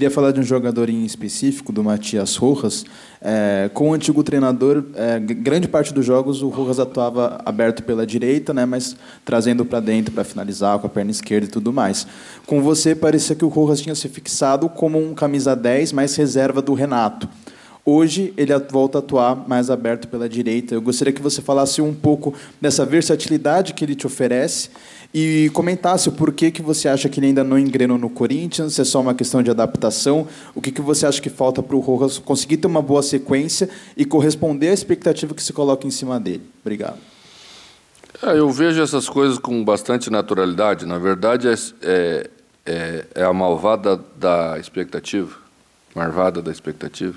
Queria falar de um jogador em específico, do Matias Rojas. É, com o antigo treinador, é, grande parte dos jogos o Rojas atuava aberto pela direita, né, mas trazendo para dentro para finalizar com a perna esquerda e tudo mais. Com você, parecia que o Rojas tinha se fixado como um camisa 10 mais reserva do Renato. Hoje ele volta a atuar mais aberto pela direita. Eu gostaria que você falasse um pouco dessa versatilidade que ele te oferece e comentasse o porquê que você acha que ele ainda não engrenou no Corinthians, se é só uma questão de adaptação, o que, que você acha que falta para o Rojas conseguir ter uma boa sequência e corresponder à expectativa que se coloca em cima dele. Obrigado. É, eu vejo essas coisas com bastante naturalidade. Na verdade, é, é, é, é a malvada da expectativa, marvada da expectativa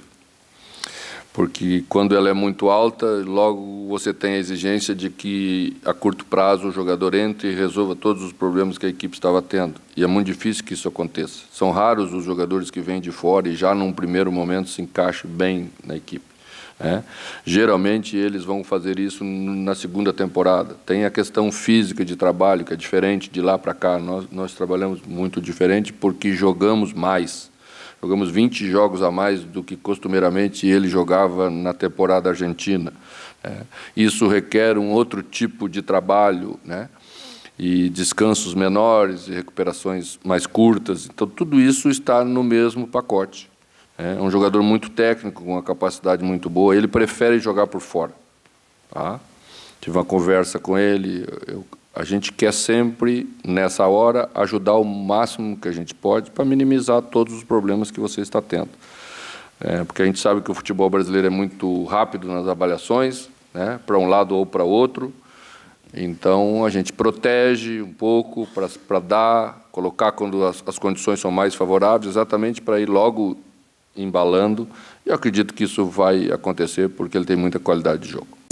porque quando ela é muito alta, logo você tem a exigência de que a curto prazo o jogador entre e resolva todos os problemas que a equipe estava tendo. E é muito difícil que isso aconteça. São raros os jogadores que vêm de fora e já num primeiro momento se encaixam bem na equipe. É. Geralmente eles vão fazer isso na segunda temporada. Tem a questão física de trabalho, que é diferente de lá para cá. Nós, nós trabalhamos muito diferente porque jogamos mais. Jogamos 20 jogos a mais do que costumeiramente ele jogava na temporada argentina. Né. Isso requer um outro tipo de trabalho, né? e descansos menores e recuperações mais curtas. Então, tudo isso está no mesmo pacote. Né. É um jogador muito técnico, com uma capacidade muito boa. Ele prefere jogar por fora. Tá? Tive uma conversa com ele, eu a gente quer sempre, nessa hora, ajudar o máximo que a gente pode para minimizar todos os problemas que você está tendo. É, porque a gente sabe que o futebol brasileiro é muito rápido nas avaliações, né, para um lado ou para outro. Então, a gente protege um pouco para dar, colocar quando as, as condições são mais favoráveis, exatamente para ir logo embalando. E eu acredito que isso vai acontecer porque ele tem muita qualidade de jogo.